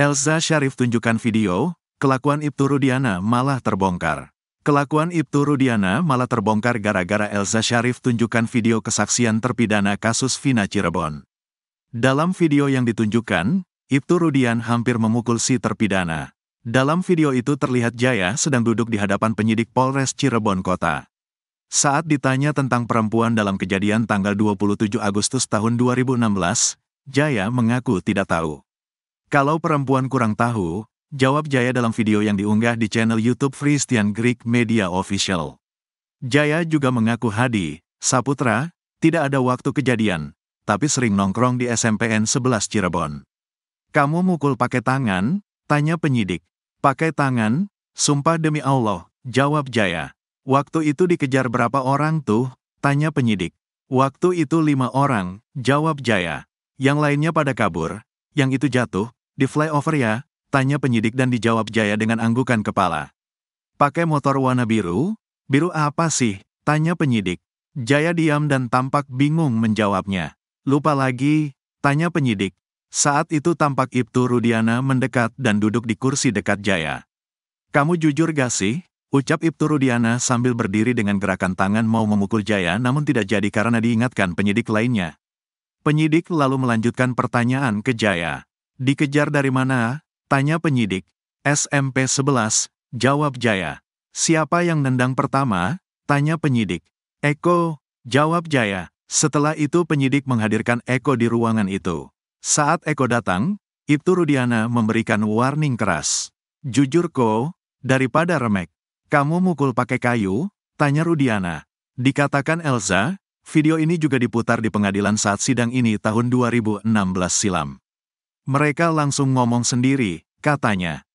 Elsa Syarif tunjukkan video, kelakuan Ibtu Rudiana malah terbongkar. Kelakuan Ibtu Rudiana malah terbongkar gara-gara Elsa Syarif tunjukkan video kesaksian terpidana kasus Vina Cirebon. Dalam video yang ditunjukkan, Ibtu Rudian hampir memukul si terpidana. Dalam video itu terlihat Jaya sedang duduk di hadapan penyidik Polres Cirebon Kota. Saat ditanya tentang perempuan dalam kejadian tanggal 27 Agustus tahun 2016, Jaya mengaku tidak tahu. Kalau perempuan kurang tahu, jawab Jaya dalam video yang diunggah di channel YouTube Christian Greek Media Official. Jaya juga mengaku Hadi, Saputra, tidak ada waktu kejadian, tapi sering nongkrong di SMPN 11 Cirebon. Kamu mukul pakai tangan? Tanya penyidik. Pakai tangan? Sumpah demi Allah, jawab Jaya. Waktu itu dikejar berapa orang tuh? Tanya penyidik. Waktu itu lima orang, jawab Jaya. Yang lainnya pada kabur, yang itu jatuh, di flyover ya? Tanya penyidik dan dijawab Jaya dengan anggukan kepala. Pakai motor warna biru? Biru apa sih? Tanya penyidik. Jaya diam dan tampak bingung menjawabnya. Lupa lagi? Tanya penyidik. Saat itu tampak Ibtu Rudiana mendekat dan duduk di kursi dekat Jaya. Kamu jujur gak sih? Ucap Ibtu Rudiana sambil berdiri dengan gerakan tangan mau memukul Jaya namun tidak jadi karena diingatkan penyidik lainnya. Penyidik lalu melanjutkan pertanyaan ke Jaya. Dikejar dari mana? Tanya penyidik. SMP 11, jawab Jaya. Siapa yang nendang pertama? Tanya penyidik. Eko, jawab Jaya. Setelah itu penyidik menghadirkan Eko di ruangan itu. Saat Eko datang, Ibtu Rudiana memberikan warning keras. Jujur ko, daripada remek. Kamu mukul pakai kayu? Tanya Rudiana. Dikatakan Elza. video ini juga diputar di pengadilan saat sidang ini tahun 2016 silam. Mereka langsung ngomong sendiri, katanya.